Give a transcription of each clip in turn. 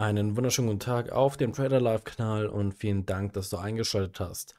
Einen wunderschönen guten Tag auf dem Trader Live Kanal und vielen Dank, dass du eingeschaltet hast.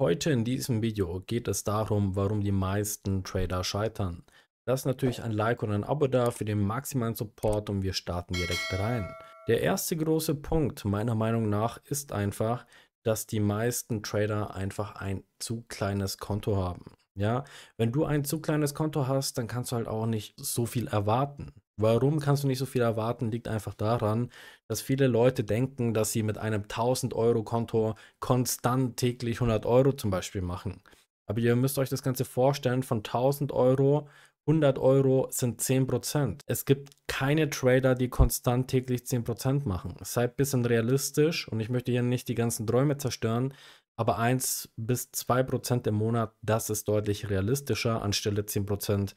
Heute in diesem Video geht es darum, warum die meisten Trader scheitern. Lass natürlich ein Like und ein Abo da für den maximalen Support und wir starten direkt rein. Der erste große Punkt meiner Meinung nach ist einfach, dass die meisten Trader einfach ein zu kleines Konto haben. Ja, wenn du ein zu kleines Konto hast, dann kannst du halt auch nicht so viel erwarten. Warum kannst du nicht so viel erwarten, liegt einfach daran, dass viele Leute denken, dass sie mit einem 1000-Euro-Konto konstant täglich 100 Euro zum Beispiel machen. Aber ihr müsst euch das Ganze vorstellen, von 1000 Euro 100 Euro sind 10%. Es gibt keine Trader, die konstant täglich 10% machen. Seid ein bisschen realistisch und ich möchte hier nicht die ganzen Träume zerstören, aber 1 bis 2% im Monat, das ist deutlich realistischer anstelle 10%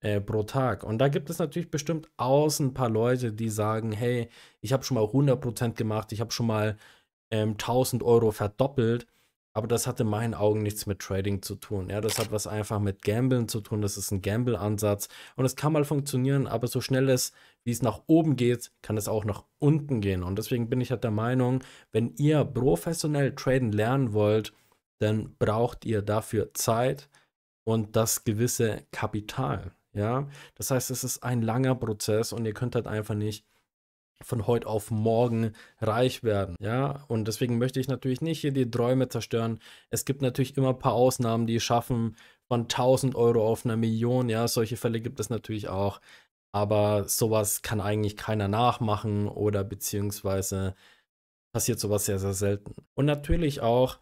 äh, pro Tag. Und da gibt es natürlich bestimmt außen ein paar Leute, die sagen, hey, ich habe schon mal 100% gemacht, ich habe schon mal ähm, 1000 Euro verdoppelt. Aber das hat in meinen Augen nichts mit Trading zu tun. Ja, das hat was einfach mit Gambeln zu tun. Das ist ein Gamble-Ansatz. Und es kann mal funktionieren, aber so schnell es, wie es nach oben geht, kann es auch nach unten gehen. Und deswegen bin ich halt der Meinung, wenn ihr professionell traden lernen wollt, dann braucht ihr dafür Zeit und das gewisse Kapital. Ja, das heißt, es ist ein langer Prozess und ihr könnt halt einfach nicht von heute auf morgen reich werden. Ja, und deswegen möchte ich natürlich nicht hier die Träume zerstören. Es gibt natürlich immer ein paar Ausnahmen, die schaffen von 1000 Euro auf eine Million. Ja, solche Fälle gibt es natürlich auch. Aber sowas kann eigentlich keiner nachmachen oder beziehungsweise passiert sowas sehr, sehr selten. Und natürlich auch,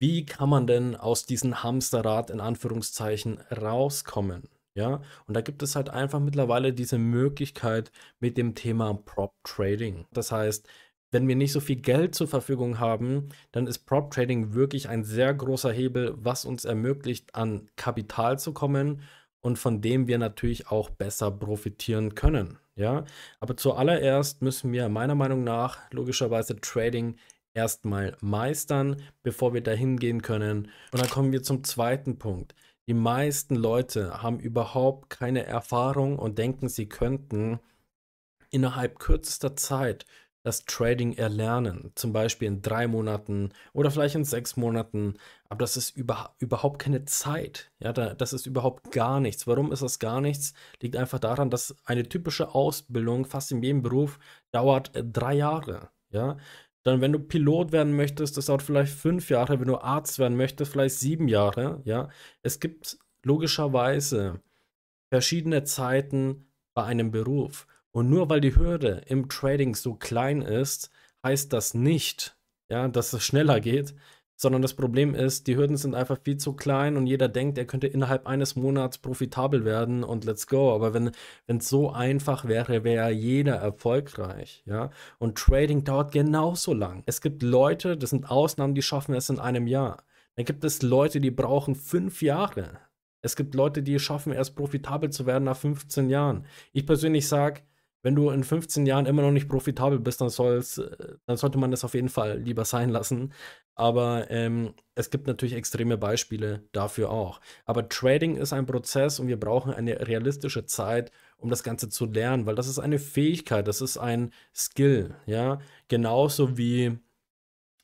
wie kann man denn aus diesem Hamsterrad in Anführungszeichen rauskommen? Ja, und da gibt es halt einfach mittlerweile diese Möglichkeit mit dem Thema Prop Trading. Das heißt, wenn wir nicht so viel Geld zur Verfügung haben, dann ist Prop Trading wirklich ein sehr großer Hebel, was uns ermöglicht, an Kapital zu kommen und von dem wir natürlich auch besser profitieren können. Ja, aber zuallererst müssen wir meiner Meinung nach logischerweise Trading erstmal meistern, bevor wir dahin gehen können. Und dann kommen wir zum zweiten Punkt, die meisten Leute haben überhaupt keine Erfahrung und denken, sie könnten innerhalb kürzester Zeit das Trading erlernen, zum Beispiel in drei Monaten oder vielleicht in sechs Monaten, aber das ist über, überhaupt keine Zeit. Ja, da, das ist überhaupt gar nichts. Warum ist das gar nichts? Liegt einfach daran, dass eine typische Ausbildung fast in jedem Beruf dauert äh, drei Jahre. Ja, dann wenn du Pilot werden möchtest, das dauert vielleicht fünf Jahre, wenn du Arzt werden möchtest, vielleicht sieben Jahre, ja. Es gibt logischerweise verschiedene Zeiten bei einem Beruf. Und nur weil die Hürde im Trading so klein ist, heißt das nicht, ja, dass es schneller geht, sondern das Problem ist, die Hürden sind einfach viel zu klein und jeder denkt, er könnte innerhalb eines Monats profitabel werden und let's go. Aber wenn es so einfach wäre, wäre jeder erfolgreich. Ja? Und Trading dauert genauso lang. Es gibt Leute, das sind Ausnahmen, die schaffen es in einem Jahr. Dann gibt es Leute, die brauchen fünf Jahre. Es gibt Leute, die schaffen, erst profitabel zu werden nach 15 Jahren. Ich persönlich sage, wenn du in 15 Jahren immer noch nicht profitabel bist, dann, soll's, äh, dann sollte man das auf jeden Fall lieber sein lassen. Aber ähm, es gibt natürlich extreme Beispiele dafür auch. Aber Trading ist ein Prozess und wir brauchen eine realistische Zeit, um das Ganze zu lernen, weil das ist eine Fähigkeit, das ist ein Skill, ja. Genauso mhm. wie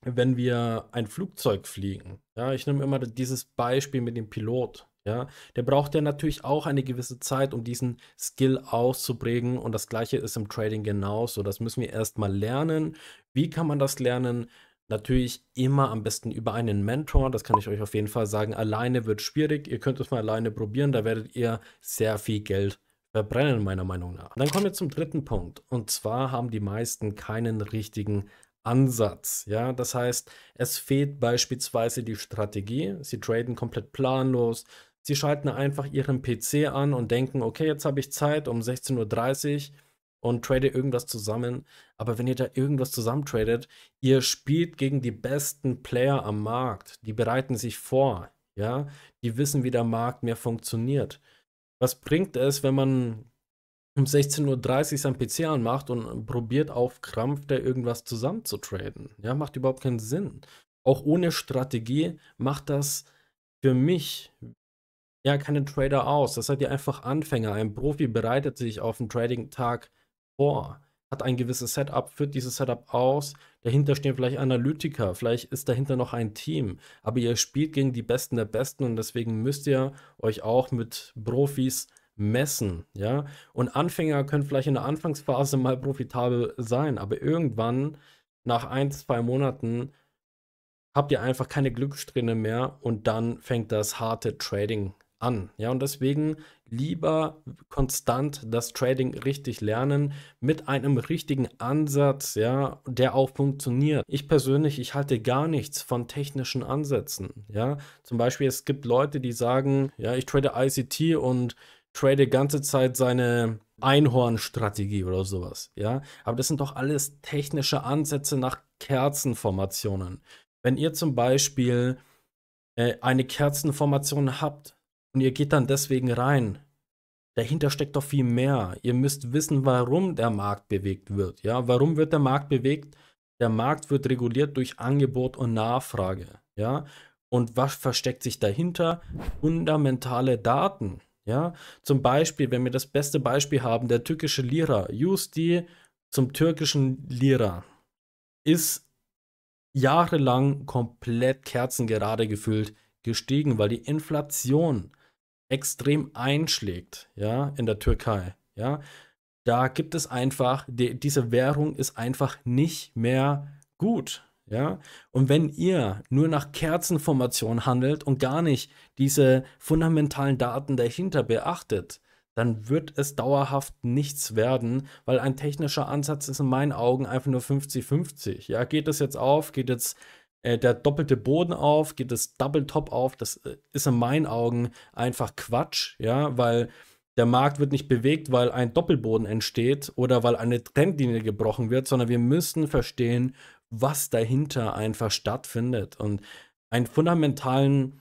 wenn wir ein Flugzeug fliegen. Ja, ich nehme immer dieses Beispiel mit dem Pilot. Ja, der braucht ja natürlich auch eine gewisse Zeit, um diesen Skill auszuprägen. Und das gleiche ist im Trading genauso. Das müssen wir erstmal lernen. Wie kann man das lernen? Natürlich immer am besten über einen Mentor, das kann ich euch auf jeden Fall sagen. Alleine wird schwierig, ihr könnt es mal alleine probieren, da werdet ihr sehr viel Geld verbrennen, meiner Meinung nach. Dann kommen wir zum dritten Punkt. Und zwar haben die meisten keinen richtigen Ansatz. Ja, das heißt, es fehlt beispielsweise die Strategie. Sie traden komplett planlos. Sie schalten einfach ihren PC an und denken, okay, jetzt habe ich Zeit um 16.30 Uhr und trade irgendwas zusammen. Aber wenn ihr da irgendwas zusammentradet, ihr spielt gegen die besten Player am Markt. Die bereiten sich vor, ja. Die wissen, wie der Markt mehr funktioniert. Was bringt es, wenn man um 16.30 Uhr sein PC anmacht und probiert auf Krampf da irgendwas zusammen zu traden? Ja, macht überhaupt keinen Sinn. Auch ohne Strategie macht das für mich ja keine Trader aus. Das seid ihr einfach Anfänger. Ein Profi bereitet sich auf einen Trading-Tag vor, hat ein gewisses Setup, führt dieses Setup aus. Dahinter stehen vielleicht Analytiker, vielleicht ist dahinter noch ein Team. Aber ihr spielt gegen die Besten der Besten und deswegen müsst ihr euch auch mit Profis messen, ja. Und Anfänger können vielleicht in der Anfangsphase mal profitabel sein, aber irgendwann nach ein, zwei Monaten habt ihr einfach keine Glückssträhne mehr und dann fängt das harte Trading an. Ja, und deswegen lieber konstant das Trading richtig lernen mit einem richtigen Ansatz, ja, der auch funktioniert. Ich persönlich, ich halte gar nichts von technischen Ansätzen, ja. Zum Beispiel, es gibt Leute, die sagen, ja, ich trade ICT und trade ganze Zeit seine Einhornstrategie oder sowas, ja. Aber das sind doch alles technische Ansätze nach Kerzenformationen. Wenn ihr zum Beispiel äh, eine Kerzenformation habt, und ihr geht dann deswegen rein. Dahinter steckt doch viel mehr. Ihr müsst wissen, warum der Markt bewegt wird. Ja, warum wird der Markt bewegt? Der Markt wird reguliert durch Angebot und Nachfrage. Ja, und was versteckt sich dahinter? Fundamentale Daten. Ja, zum Beispiel, wenn wir das beste Beispiel haben, der türkische Lira, USD zum türkischen Lira, ist jahrelang komplett kerzengerade gefüllt gestiegen, weil die Inflation extrem einschlägt, ja, in der Türkei, ja. Da gibt es einfach, die, diese Währung ist einfach nicht mehr gut, ja. Und wenn ihr nur nach Kerzenformation handelt und gar nicht diese fundamentalen Daten dahinter beachtet, dann wird es dauerhaft nichts werden, weil ein technischer Ansatz ist in meinen Augen einfach nur 50-50. Ja, geht das jetzt auf, geht jetzt äh, der doppelte Boden auf, geht das Double Top auf. Das äh, ist in meinen Augen einfach Quatsch, ja, weil der Markt wird nicht bewegt, weil ein Doppelboden entsteht oder weil eine Trendlinie gebrochen wird, sondern wir müssen verstehen, was dahinter einfach stattfindet. Und einen fundamentalen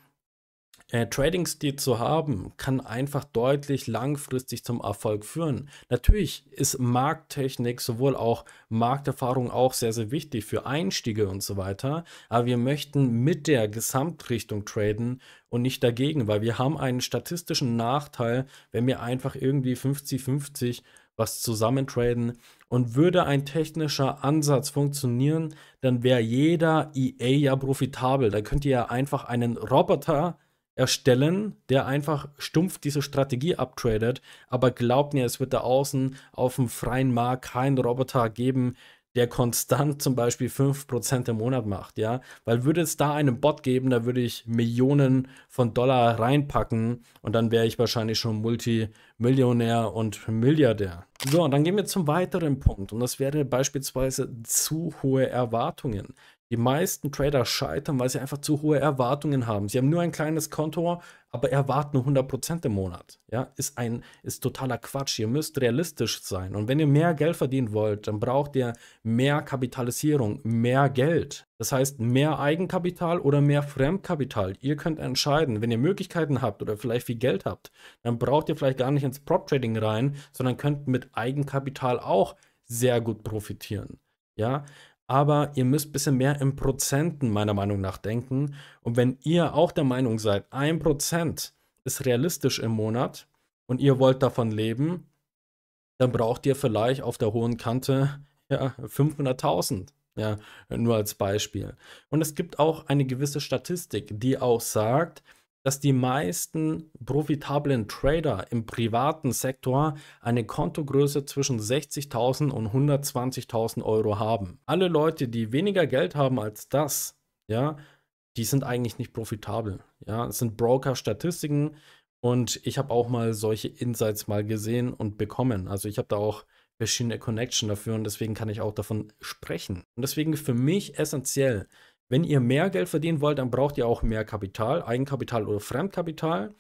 äh, Trading-Stil zu haben, kann einfach deutlich langfristig zum Erfolg führen. Natürlich ist Markttechnik, sowohl auch Markterfahrung auch sehr, sehr wichtig für Einstiege und so weiter. Aber wir möchten mit der Gesamtrichtung traden und nicht dagegen, weil wir haben einen statistischen Nachteil, wenn wir einfach irgendwie 50-50 was zusammentraden. Und würde ein technischer Ansatz funktionieren, dann wäre jeder EA ja profitabel. Da könnt ihr ja einfach einen Roboter erstellen, der einfach stumpf diese Strategie abtradet, aber glaubt mir, es wird da außen auf dem freien Markt keinen Roboter geben, der konstant zum Beispiel 5% im Monat macht, ja. Weil würde es da einen Bot geben, da würde ich Millionen von Dollar reinpacken und dann wäre ich wahrscheinlich schon Multimillionär und Milliardär. So, und dann gehen wir zum weiteren Punkt und das wäre beispielsweise zu hohe Erwartungen. Die meisten Trader scheitern, weil sie einfach zu hohe Erwartungen haben. Sie haben nur ein kleines Konto, aber erwarten 100% im Monat. Ja, ist ein ist totaler Quatsch. Ihr müsst realistisch sein. Und wenn ihr mehr Geld verdienen wollt, dann braucht ihr mehr Kapitalisierung, mehr Geld. Das heißt, mehr Eigenkapital oder mehr Fremdkapital. Ihr könnt entscheiden, wenn ihr Möglichkeiten habt oder vielleicht viel Geld habt, dann braucht ihr vielleicht gar nicht ins Prop Trading rein, sondern könnt mit Eigenkapital auch sehr gut profitieren. Ja, aber ihr müsst ein bisschen mehr in Prozenten meiner Meinung nach denken. Und wenn ihr auch der Meinung seid, ein Prozent ist realistisch im Monat und ihr wollt davon leben, dann braucht ihr vielleicht auf der hohen Kante ja, 500.000. Ja, nur als Beispiel. Und es gibt auch eine gewisse Statistik, die auch sagt, dass die meisten profitablen Trader im privaten Sektor eine Kontogröße zwischen 60.000 und 120.000 Euro haben. Alle Leute, die weniger Geld haben als das, ja, die sind eigentlich nicht profitabel. Ja, es sind Broker-Statistiken und ich habe auch mal solche Insights mal gesehen und bekommen. Also ich habe da auch verschiedene Connection dafür und deswegen kann ich auch davon sprechen. Und deswegen für mich essentiell, wenn ihr mehr Geld verdienen wollt, dann braucht ihr auch mehr Kapital, Eigenkapital oder Fremdkapital.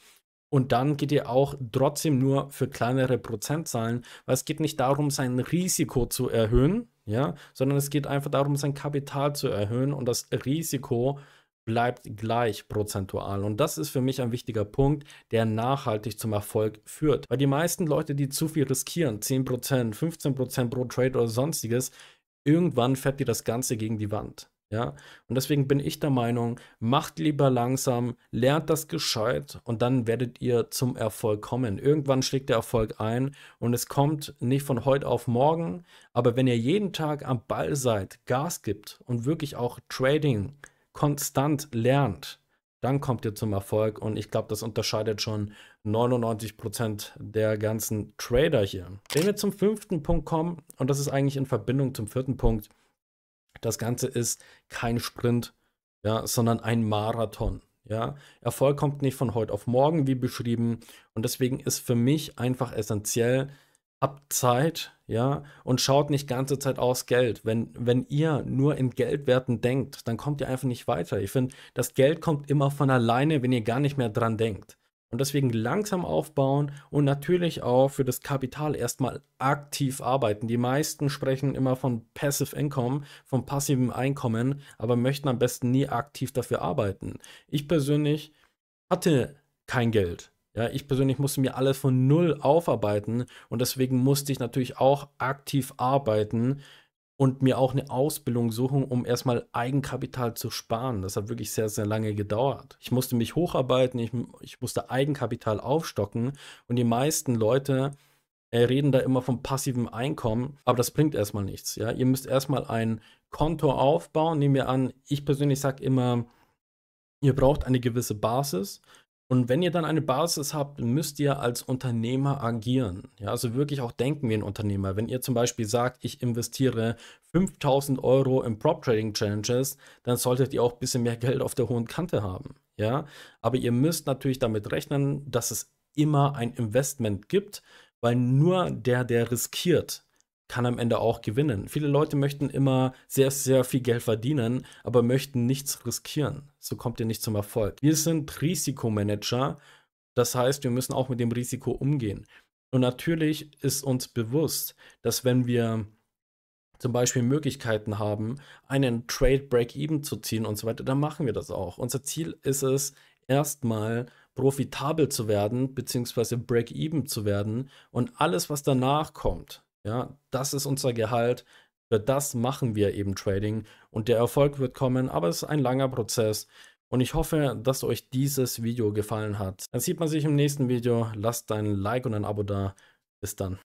Und dann geht ihr auch trotzdem nur für kleinere Prozentzahlen, weil es geht nicht darum, sein Risiko zu erhöhen, ja, sondern es geht einfach darum, sein Kapital zu erhöhen und das Risiko bleibt gleich prozentual. Und das ist für mich ein wichtiger Punkt, der nachhaltig zum Erfolg führt. Weil die meisten Leute, die zu viel riskieren, 10%, 15% pro Trade oder sonstiges, irgendwann fährt dir das Ganze gegen die Wand. Ja, und deswegen bin ich der Meinung, macht lieber langsam, lernt das gescheit und dann werdet ihr zum Erfolg kommen. Irgendwann schlägt der Erfolg ein und es kommt nicht von heute auf morgen, aber wenn ihr jeden Tag am Ball seid, Gas gibt und wirklich auch Trading konstant lernt, dann kommt ihr zum Erfolg und ich glaube, das unterscheidet schon 99% Prozent der ganzen Trader hier. Wenn wir zum fünften Punkt kommen und das ist eigentlich in Verbindung zum vierten Punkt, das Ganze ist kein Sprint, ja, sondern ein Marathon. Ja, Erfolg kommt nicht von heute auf morgen, wie beschrieben. Und deswegen ist für mich einfach essentiell, habt Zeit, ja, und schaut nicht ganze Zeit aus Geld. Wenn, wenn ihr nur in Geldwerten denkt, dann kommt ihr einfach nicht weiter. Ich finde, das Geld kommt immer von alleine, wenn ihr gar nicht mehr dran denkt und deswegen langsam aufbauen und natürlich auch für das Kapital erstmal aktiv arbeiten. Die meisten sprechen immer von Passive Income, von passivem Einkommen, aber möchten am besten nie aktiv dafür arbeiten. Ich persönlich hatte kein Geld. Ja, ich persönlich musste mir alles von null aufarbeiten und deswegen musste ich natürlich auch aktiv arbeiten, und mir auch eine Ausbildung suchen, um erstmal Eigenkapital zu sparen. Das hat wirklich sehr, sehr lange gedauert. Ich musste mich hocharbeiten, ich, ich musste Eigenkapital aufstocken und die meisten Leute äh, reden da immer von passivem Einkommen, aber das bringt erstmal nichts. Ja? Ihr müsst erstmal ein Konto aufbauen. Nehmen wir an, ich persönlich sage immer, ihr braucht eine gewisse Basis und wenn ihr dann eine Basis habt, müsst ihr als Unternehmer agieren. Ja, also wirklich auch denken wie ein Unternehmer. Wenn ihr zum Beispiel sagt, ich investiere 5000 Euro in Prop Trading Challenges, dann solltet ihr auch ein bisschen mehr Geld auf der hohen Kante haben. Ja, aber ihr müsst natürlich damit rechnen, dass es immer ein Investment gibt, weil nur der, der riskiert, kann am Ende auch gewinnen. Viele Leute möchten immer sehr, sehr viel Geld verdienen, aber möchten nichts riskieren. So kommt ihr nicht zum Erfolg. Wir sind Risikomanager, das heißt, wir müssen auch mit dem Risiko umgehen. Und natürlich ist uns bewusst, dass wenn wir zum Beispiel Möglichkeiten haben, einen Trade Break-Even zu ziehen und so weiter, dann machen wir das auch. Unser Ziel ist es, erstmal profitabel zu werden, beziehungsweise Break-Even zu werden und alles, was danach kommt, ja, das ist unser Gehalt. Für das machen wir eben Trading und der Erfolg wird kommen, aber es ist ein langer Prozess. Und ich hoffe, dass euch dieses Video gefallen hat. Dann sieht man sich im nächsten Video. Lasst ein Like und ein Abo da. Bis dann.